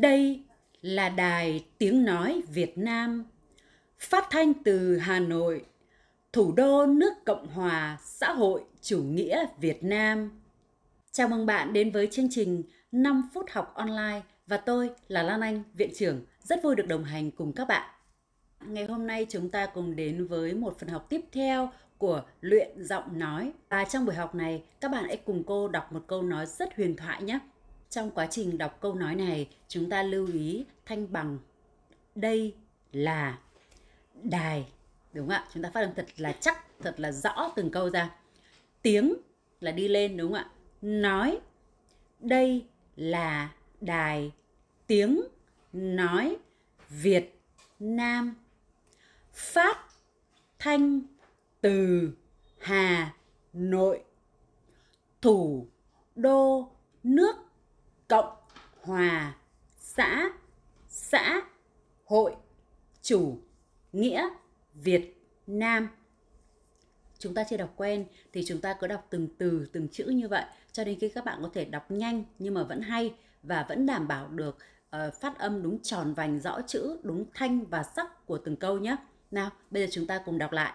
Đây là Đài Tiếng Nói Việt Nam, phát thanh từ Hà Nội, thủ đô nước Cộng hòa xã hội chủ nghĩa Việt Nam. Chào mừng bạn đến với chương trình 5 phút học online và tôi là Lan Anh, viện trưởng. Rất vui được đồng hành cùng các bạn. Ngày hôm nay chúng ta cùng đến với một phần học tiếp theo của luyện giọng nói. Và trong buổi học này, các bạn hãy cùng cô đọc một câu nói rất huyền thoại nhé. Trong quá trình đọc câu nói này, chúng ta lưu ý thanh bằng đây là đài đúng không ạ chúng ta phát âm thật là chắc thật là rõ từng câu ra tiếng là đi lên đúng không ạ nói đây là đài tiếng nói việt nam phát thanh từ hà nội thủ đô nước cộng hòa xã xã hội chủ nghĩa Việt Nam chúng ta chưa đọc quen thì chúng ta cứ đọc từng từ từng chữ như vậy cho đến khi các bạn có thể đọc nhanh nhưng mà vẫn hay và vẫn đảm bảo được uh, phát âm đúng tròn vành rõ chữ đúng thanh và sắc của từng câu nhé nào bây giờ chúng ta cùng đọc lại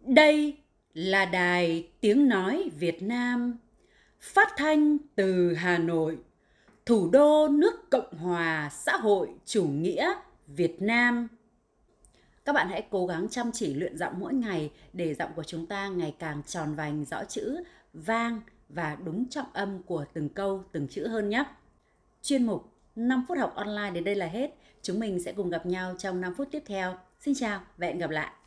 đây là đài tiếng nói việt nam phát thanh từ Hà Nội, thủ đô nước Cộng hòa xã hội chủ nghĩa Việt Nam. Các bạn hãy cố gắng chăm chỉ luyện giọng mỗi ngày để giọng của chúng ta ngày càng tròn vành, rõ chữ, vang và đúng trọng âm của từng câu, từng chữ hơn nhé. Chuyên mục 5 phút học online đến đây là hết. Chúng mình sẽ cùng gặp nhau trong 5 phút tiếp theo. Xin chào và hẹn gặp lại.